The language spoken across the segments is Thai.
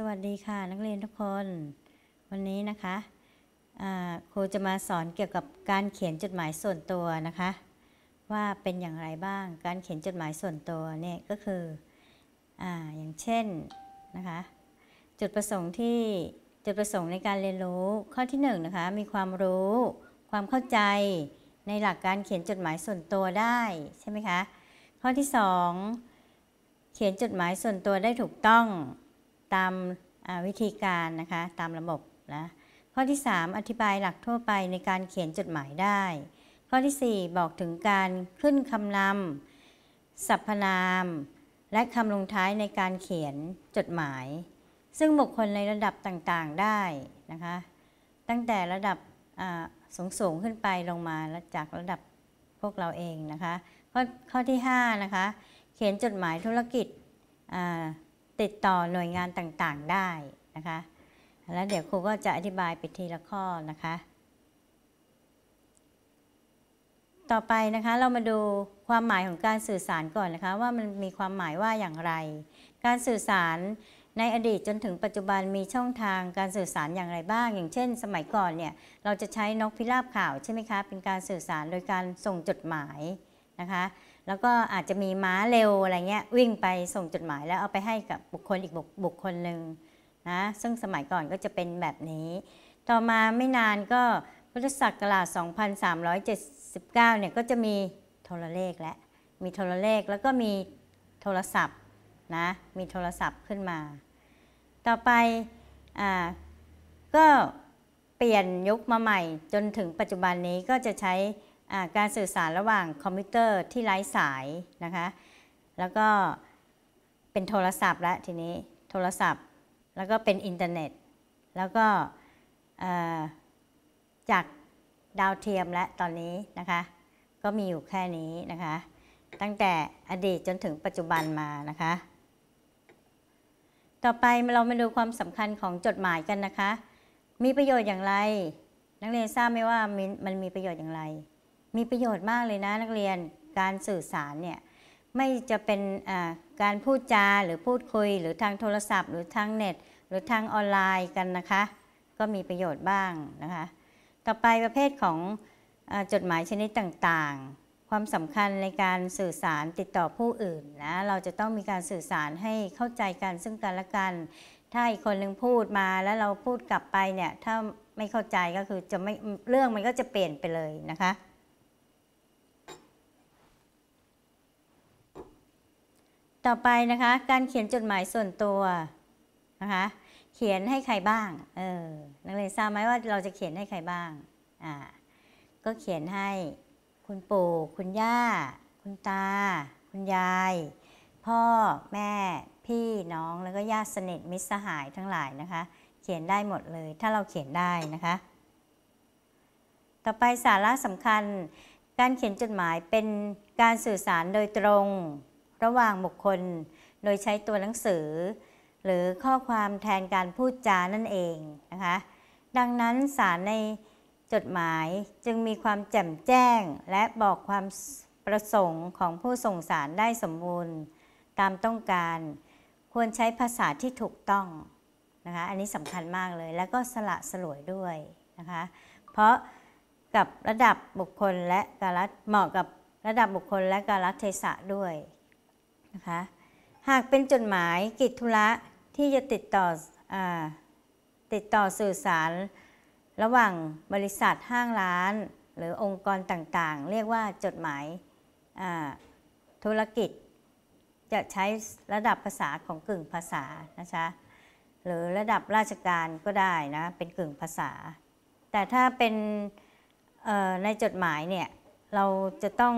สวัสดีค่ะนักเรียนทุกคนวันนี้นะคะครูจะมาสอนเกี่ยวกับการเขียนจดหมายส่วนตัวนะคะว่าเป็นอย่างไรบ้างการเขียนจดหมายส่วนตัวเนี่ยก็คือออย่างเช่นนะคะจุดประสงค์ที่จุดประสงค์ในการเรียนรู้ ข้อที่1นนะคะมีความรู้ความเข้าใจในหลักการเขียนจดหมายส่วนตัวได้ ใช่ไหมคะข้อที่ 2 เขียนจดหมายส่วนตัวได้ถูกต้องตามวิธีการนะคะ ตามระบบนะข้อที่ 3 อธิบายหลักทั่วไปในการเขียนจดหมายได้ ข้อที่ 4 บอกถึงการขึ้นคำนำสรรพนาม และคำลงท้ายในการเขียนจดหมาย ซึ่งบุคคลในระดับต่างๆได้นะคะ ตั้งแต่ระดับสูงสูงขึ้นไปลงมาและจากระดับพวกเราเองนะคะ ข้อข้อที่5นะคะเขียนจดหมายธุรกิจติดต่อหน่วยงานต่างๆได้นะคะแล้วเดี๋ยวครูก็จะอธิบายไปทีละข้อนะคะ ต่อไปนะคะเรามาดูความหมายของการสื่อสารก่อนนะคะว่ามันมีความหมายว่าอย่างไร การสื่อสารในอดีตจนถึงปัจจุบันมีช่องทางการสื่อสารอย่างไรบ้าง อย่างเช่น สมัยก่อนเนี่ยเราจะใช้นกพิราบข่าวใช่ไหมคะเป็นการสื่อสารโดยการส่งจดหมายนะคะแล้วก็อาจจะมีม้าเร็วอะไรเงี้ยวิ่งไปส่งจดหมายแล้วเอาไปให้กับบุคคลอีกบุคคลหนึ่งนะซึ่งสมัยก่อนก็จะเป็นแบบนี้ ต่อมาไม่นานก็พุทธศักราช2379เนี่ยก็จะมีโทรเลขและ มีโทรเลขแล้วก็มีโทรศัพท์นะมีโทรศัพท์ขึ้นมา ต่อไปอ่าก็เปลี่ยนยุคมาใหม่จนถึงปัจจุบันนี้ก็จะใช้การสื่อสารระหว่างคอมพิวเตอร์ที่ไร้สายนะคะ แล้วก็เป็นโทรศัพท์ละทีนี้โทรศัพท์แล้วก็เป็นอินเทอร์เน็ต แล้วก็จากดาวเทียมและตอนนี้นะคะก็มีอยู่แค่นี้นะคะตั้งแต่อดีตจนถึงปัจจุบันมานะคะต่อไปเรามาดูความสำคัญของจดหมายกันนะคะ มีประโยชน์อย่างไร นักเรียนทราบไหมว่ามันมีประโยชน์อย่างไรมีประโยชน์มากเลยนะ นักเรียนการสื่อสารเนี่ยไม่จะเป็นการพูดจาหรือพูดคุยหรือทางโทรศัพท์หรือทางเน็ต หรือทางออนไลน์กันนะคะ ก็มีประโยชน์บ้างนะคะ ต่อไปประเภทของอจดหมายชนิดต่างๆ ความสำคัญในการสื่อสารติดต่อผู้อื่นนะเราจะต้องมีการสื่อสารให้เข้าใจกันซึ่งกันและกัน ถ้าอีกคนนึงพูดมาแล้วเราพูดกลับไปเนี่ยถ้าไม่เข้าใจก็คือจะไม่เรื่องมันก็จะเปลี่ยนไปเลยนะคะต่อไปนะคะการเขียนจดหมายส่วนตัวนะคะเขียนให้ใครบ้างเออนักเรียนทราบไหมว่าเราจะเขียนให้ใครบ้างอ่าก็เขียนให้คุณปู่คุณย่าคุณตา คุณยาย พ่อแม่พี่น้องแล้วก็ญาติสนิทมิตรสหายทั้งหลายนะคะเขียนได้หมดเลยถ้าเราเขียนได้นะคะ ต่อไปสาระสำคัญการเขียนจดหมายเป็นการสื่อสารโดยตรงระหว่างบุคคลโดยใช้ตัวหนังสือ หรือข้อความแทนการพูดจานั่นเองนะคะ ดังนั้นสารในจดหมายจึงมีความแจ่มแจ้งและบอกความประสงค์ของผู้ส่งสารได้สมบูรณ์ ตามต้องการ ควรใช้ภาษาที่ถูกต้องนะคะ อันนี้สำคัญมากเลย แล้วก็สละสลวยด้วยนะคะ เพราะกับระดับบุคคลและกาลเหมาะกับระดับบุคคลและกาลเทศะด้วยคะหากเป็นจดหมายกิจธุระที่จะติดต่ออติดต่อสื่อสารระหว่างบริษัทห้างร้านหรือองค์กรต่างๆ เรียกว่าจดหมายธุรกิจจะใช้ระดับภาษาของกึ่งภาษานะคะหรือระดับราชการก็ได้นะเป็นกึ่งภาษา แต่ถ้าเป็นในจดหมายเนี่ยเราจะต้อง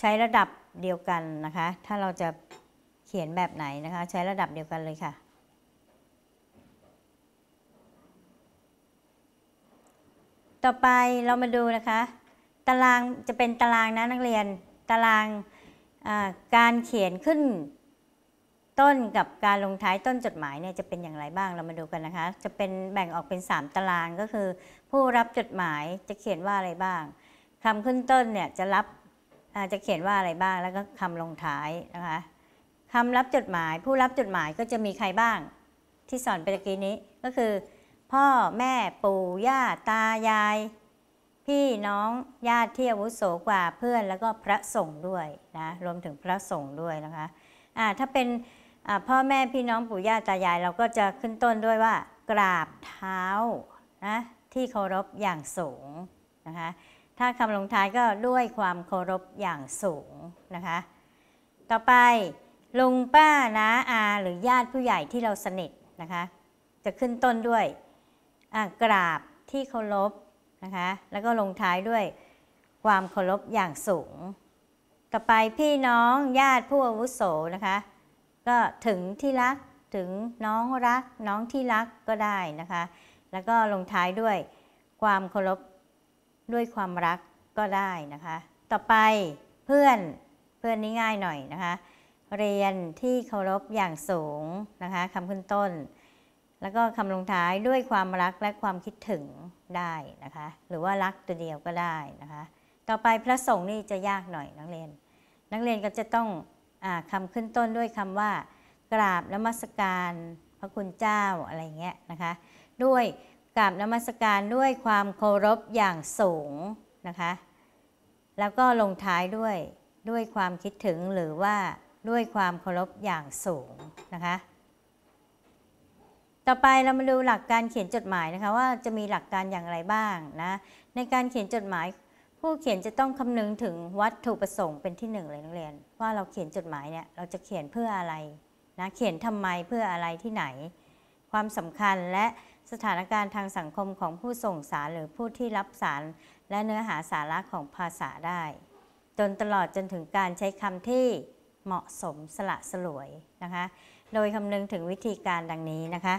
ใช้ระดับเดียวกันนะคะ ถ้าเราจะเขียนแบบไหนนะคะ ใช้ระดับเดียวกันเลยค่ะ ต่อไปเรามาดูนะคะ ตารางจะเป็นตารางนะนักเรียน ตารางการเขียนขึ้นต้นกับการลงท้ายต้นจดหมายเนี่ยจะเป็นอย่างไรบ้าง เรามาดูกันนะคะ จะเป็นแบ่งออกเป็น 3 ตารางก็คือ ผู้รับจดหมายจะเขียนว่าอะไรบ้างคำขึ้นต้นเนี่ยจะรับจะเขียนว่าอะไรบ้างแล้วก็คำลงท้ายนะคะคำรับจดหมาย ผู้รับจดหมายก็จะมีใครบ้าง ที่สอนไปตะกี้นี้ก็คือ พ่อแม่ปู่ย่าตายาย พี่น้องญาติที่อาวุโสกว่าเพื่อนแล้วก็พระสงฆ์ด้วยนะรวมถึงพระสงฆ์ด้วยนะคะะถ้าเป็นพ่อแม่พี่น้องปู่ย่าตายายเราก็จะขึ้นต้นด้วยว่ากราบเท้านะที่เคารพอย่างสูงนะคะถ้าคำลงท้ายก็ด้วยความเคารพอย่างสูงนะคะต่อไปลุงป้าน้าอาหรือญาติผู้ใหญ่ที่เราสนิทนะคะจะขึ้นต้นด้วยกราบที่เคารพนะคะแล้วก็ลงท้ายด้วยความเคารพอย่างสูง ต่อไปพี่น้องญาติผู้อาวุโสนะคะก็ถึงที่รักถึงน้องรักน้องที่รักก็ได้นะคะแล้วก็ลงท้ายด้วยความเคารพด้วยความรักก็ได้นะคะต่อไปเพื่อนเพื่อนนี้ง่ายหน่อยนะคะ เรียนที่เคารพอย่างสูงนะคะคำขึ้นต้น แล้วก็คำลงท้ายด้วยความรักและความคิดถึงได้นะคะหรือว่ารักตัวเดียวก็ได้นะคะต่อไปพระสงฆ์นี่จะยากหน่อยนักเรียนนักเรียนก็จะต้องอคำขึ้นต้นด้วยคำว่ากราบและมัสการพระคุณเจ้าอะไรเงี้ยนะคะด้วยกราบนมัสการด้วยความเคารพอย่างสูงนะคะแล้วก็ลงท้ายด้วยด้วยความคิดถึงหรือว่าด้วยความเคารพอย่างสูงนะคะต่อไปเรามาดูหลักการเขียนจดหมายนะคะว่าจะมีหลักการอย่างไรบ้างนะในการเขียนจดหมาย ผู้เขียนจะต้องคำนึงถึงวัตถุประสงค์เป็นที่หนึ่งเลยนักเรียน ว่าเราเขียนจดหมายเนี่ยเราจะเขียนเพื่ออะไรนะเขียนทำไมเพื่ออะไรที่ไหน ความสำคัญและสถานการณ์ทางสังคมของผู้ส่งสารหรือผู้ที่รับสาร และเนื้อหาสาระของภาษาได้ จนตลอดจนถึงการใช้คำที่เหมาะสมสละสลวยนะคะโดยคำนึงถึงวิธีการดังนี้นะคะ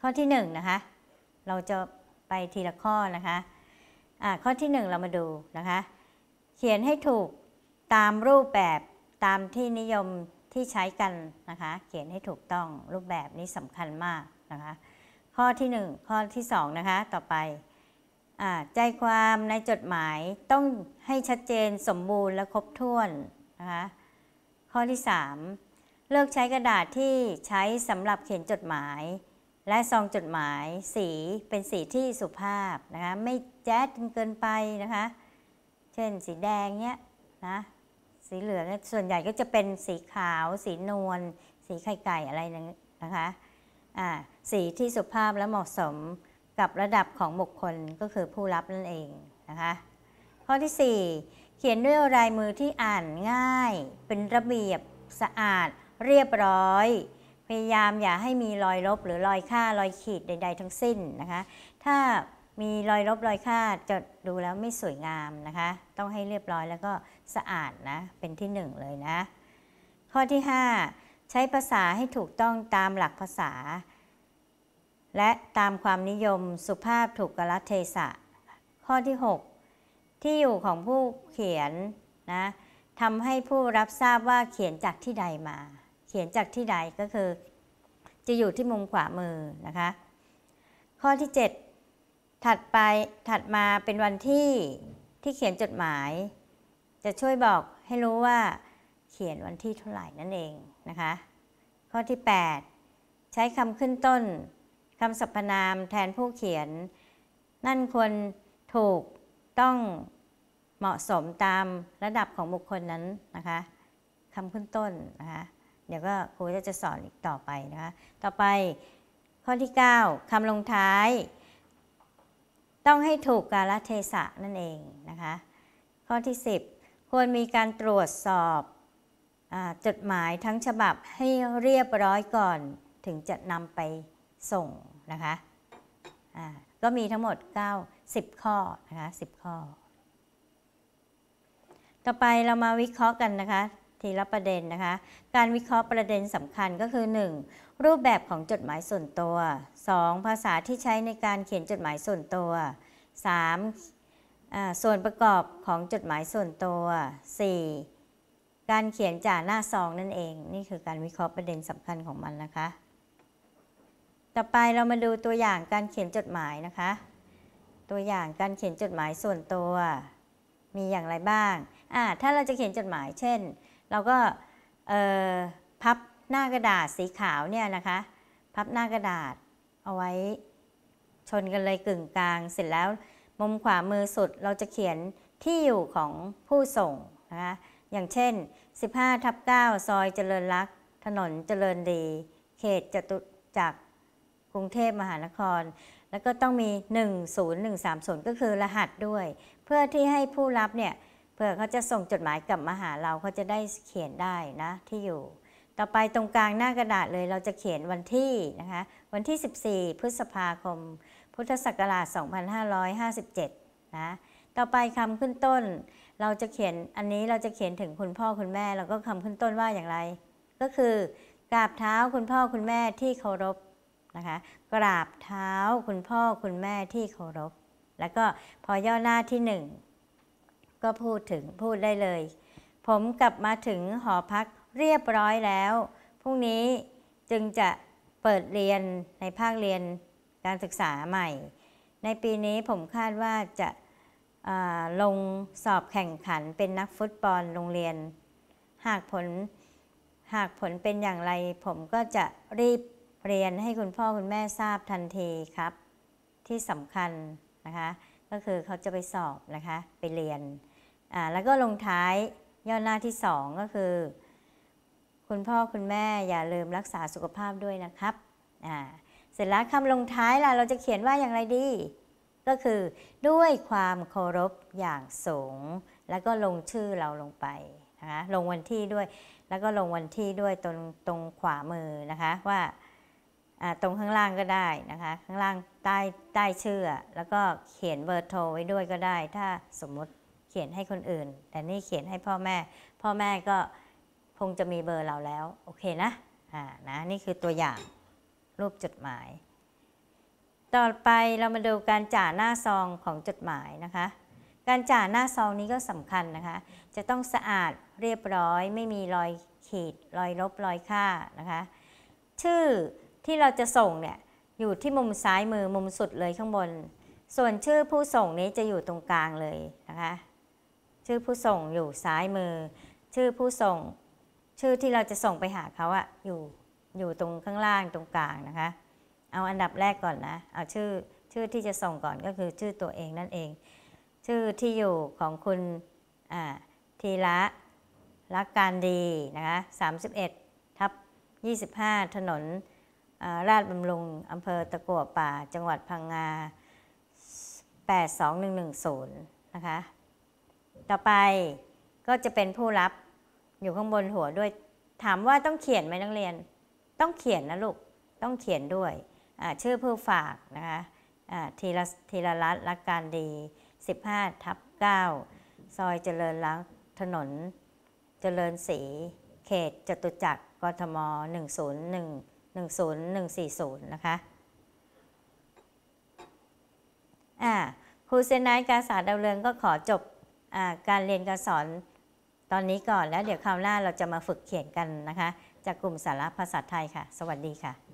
ข้อที่1นนะคะเราจะไปทีละข้อนะคะะข้อที่ 1 เรามาดูนะคะเขียนให้ถูกตามรูปแบบตามที่นิยมที่ใช้กันนะคะเขียนให้ถูกต้องรูปแบบนี้สำคัญมากนะคะ ข้อที่ 1 ข้อที่2นะคะต่อไปอใจความในจดหมายต้องให้ชัดเจนสมบูรณ์และครบถ้วนนะคะ ข้อที่ 3 เลือกใช้กระดาษที่ใช้สำหรับเขียนจดหมาย และซองจดหมาย สีเป็นสีที่สุภาพนะคะ ไม่แจ๊ดจนเกินไปนะคะ เช่นสีแดงเนี้ยนะสีเหลืองส่วนใหญ่ก็จะเป็นสีขาวสีนวลสีไข่ไก่อะไรนั่นนะคะาสีที่สุภาพและเหมาะสมกับระดับของบุคคลก็คือผู้รับนั่นเองนะคะข้อที่ 4 เขียนด้วยลายมือที่อ่านง่าย เป็นระเบียบ สะอาดเรียบร้อย พยายามอย่าให้มีรอยลบ หรือรอยค่ารอยขีดใดๆทั้งสิ้นนะคะถ้ามีรอยลบรอยคาดจะดูแล้วไม่สวยงามนะคะต้องให้เรียบร้อยแล้วก็สะอาดนะ เป็นที่หนึ่งเลยนะ ข้อที่ 5 ใช้ภาษาให้ถูกต้องตามหลักภาษา และตามความนิยมสุภาพถูกกระเทศะข้อที่ 6 ที่อยู่ของผู้เขียนนะทำให้ผู้รับทราบว่าเขียนจากที่ใดมา เขียนจากที่ใดก็คือ จะอยู่ที่มุมขวามือนะคะ ข้อที่ 7ถัดไปถัดมาเป็นวันที่ที่เขียนจดหมาย จะช่วยบอกให้รู้ว่าเขียนวันที่เท่าไหร่นั่นเองนะคะข้อที่ 8 ใช้คำขึ้นต้นคำสรรพนามแทนผู้เขียน นั่นควรถูกต้องเหมาะสมตามระดับของบุคคลนั้นนะคะคำขึ้นต้นนะคะเดี๋ยวก็ครูจะสอนอีกต่อไปนะคะต่อไปข้อที่ 9 คำคำลงท้ายต้องให้ถูกกาลเทศะนั่นเองนะคะ ข้อที่ 10 ควรมีการตรวจสอบอจดหมายทั้งฉบับให้เรียบร้อยก่อนถึงจะนำไปส่งนะคะะก็มีทั้งหมด9 10 ข้อนะคะ10 ข้อ ต่อไปเรามาวิเคราะห์กันนะคะทีละประเด็นนะคะ การวิเคราะห์ประเด็นสำคัญก็คือ 1. รูปแบบของจดหมายส่วนตัว 2. ภาษาที่ใช้ในการเขียนจดหมายส่วนตัว 3. ส่วนประกอบของจดหมายส่วนตัว 4. การเขียนจ่าหน้าซองนั่นเองนี่คือการวิเคราะห์ประเด็นสำคัญของมันนะคะต่อไปเรามาดูตัวอย่างการเขียนจดหมายนะคะ ตัวอย่างการเขียนจดหมายส่วนตัวมีอย่างไรบ้างถ้าเราจะเขียนจดหมายเช่นเราก็พับหน้ากระดาษสีขาวเนี่ยนะคะพับหน้ากระดาษเอาไว้ชนกันเลยกึ่งกลางเสร็จแล้วมุมขวามือสุดเราจะเขียนที่อยู่ของผู้ส่งนะคะอย่างเช่น 15ทับ 9 ซอยเจริญรักถนนเจริญดี เขตจตุจักรกรุงเทพมหานคร แล้วก็ต้องมี10130ก็คือรหัสด้วย เพื่อที่ให้ผู้รับเนี่ยเพื่อเขาจะส่งจดหมายกลับมาหาเราเขาจะได้เขียนได้นะที่อยู่ ต่อไปตรงกลางหน้ากระดาษเลยเราจะเขียนวันที่นะคะวันที่ 14 พฤษภาคม พุทธศักราช 2557นะต่อไปคำขึ้นต้น เราจะเขียนอันนี้เราจะเขียนถึงคุณพ่อคุณแม่ แล้วก็คำขึ้นต้นว่าอย่างไร ก็คือกราบเท้าคุณพ่อคุณแม่ที่เคารพนะคะกราบเท้าคุณพ่อคุณแม่ที่เคารพ แล้วก็พอย่อหน้าที่หนึ่งก็พูดถึงพูดได้เลย ผมกลับมาถึงหอพักเรียบร้อยแล้วพรุ่งนี้จึงจะเปิดเรียนในภาคเรียนการศึกษาใหม่ ในปีนี้ผมคาดว่าจะลงสอบแข่งขัน เป็นนักฟุตบอลโรงเรียน หากผลหากผลเป็นอย่างไร ผมก็จะรีบเรียนให้คุณพ่อคุณแม่ทราบทันทีครับ ที่สำคัญนะคะ ก็คือเขาจะไปสอบนะคะไปเรียนแล้วก็ลงท้ายย่อหน้าที่ 2 ก็คือ คุณพ่อคุณแม่อย่าลืมรักษาสุขภาพด้วยนะครับ เสร็จแล้วคำลงท้ายล่ะ เราจะเขียนว่าอย่างไรดี ก็คือด้วยความเคารพอย่างสูง แล้วก็ลงชื่อเราลงไปนะคะลงวันที่ด้วยแล้วก็ลงวันที่ด้วยตรงตรงขวามือนะคะว่าตรงข้างล่างก็ได้นะคะข้างล่างใต้ใต้ชื่อแล้วก็เขียนเบอร์โทรไว้ด้วยก็ได้ ถ้าสมมติเขียนให้คนอื่น แต่นี่เขียนให้พ่อแม่ พ่อแม่ก็คงจะมีเบอร์เราแล้วโอเคนะอ่านะนี่คือตัวอย่างรูปจดหมาย ต่อไปเรามาดูการจ่าหน้าซองของจดหมายนะคะ การจ่าหน้าซองนี้ก็สำคัญนะคะ จะต้องสะอาดเรียบร้อย ไม่มีรอยขีดรอยลบรอยค่านะคะ ชื่อที่เราจะส่งเนี่ยอยู่ที่มุมซ้ายมือมุมสุดเลยข้างบน ส่วนชื่อผู้ส่งนี้จะอยู่ตรงกลางเลยนะคะชื่อผู้ส่งอยู่ซ้ายมือ ชื่อผู้ส่ง ชื่อที่เราจะส่งไปหาเขาอะอยู่ อยู่ตรงข้างล่างตรงกลางนะคะ เอาอันดับแรกก่อนนะ เอาชื่อ ชื่อที่จะส่งก่อนก็คือชื่อตัวเองนั่นเอง ชื่อที่อยู่ของคุณทีละรักการดีนะคะ31ทับ25 ถนนราชบำรุงอำเภอตะกัวป่า จังหวัดพังงา82110 นะคะต่อไปก็จะเป็นผู้รับอยู่ข้างบนหัวด้วย ถามว่าต้องเขียนไหมนักเรียนต้องเขียนนะลูกต้องเขียนด้วย ชื่อผู้ฝากนะคะทีละทีละรัตรักการดี 15ทับ9ซอยเจริญรักถนนเจริญศรีเขตจตุจักรกทม 101 10140นะคะอ่าครูเซนายกาสาดาวเรืองก็ขอจบการเรียนการสอนตอนนี้ก่อน แล้วเดี๋ยวคราวหน้าเราจะมาฝึกเขียนกันนะคะจากกลุ่มสาระภาษาไทยค่ะสวัสดีค่ะ